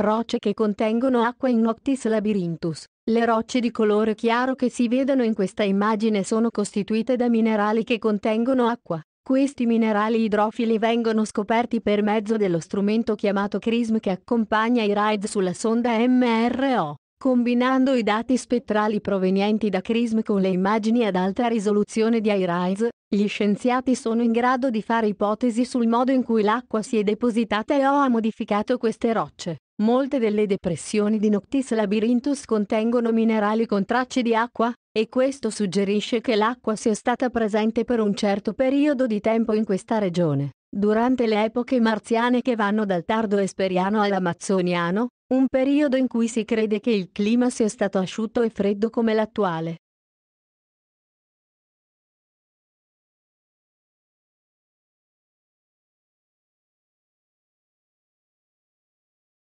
Rocce che contengono acqua in Noctis Labyrinthus. Le rocce di colore chiaro che si vedono in questa immagine sono costituite da minerali che contengono acqua. Questi minerali idrofili vengono scoperti per mezzo dello strumento chiamato CRISM che accompagna i RAID sulla sonda MRO, combinando i dati spettrali provenienti da CRISM con le immagini ad alta risoluzione di iRise, Gli scienziati sono in grado di fare ipotesi sul modo in cui l'acqua si è depositata e o ha modificato queste rocce. Molte delle depressioni di Noctis labyrinthus contengono minerali con tracce di acqua, e questo suggerisce che l'acqua sia stata presente per un certo periodo di tempo in questa regione. Durante le epoche marziane che vanno dal tardo esperiano all'amazzoniano, un periodo in cui si crede che il clima sia stato asciutto e freddo come l'attuale.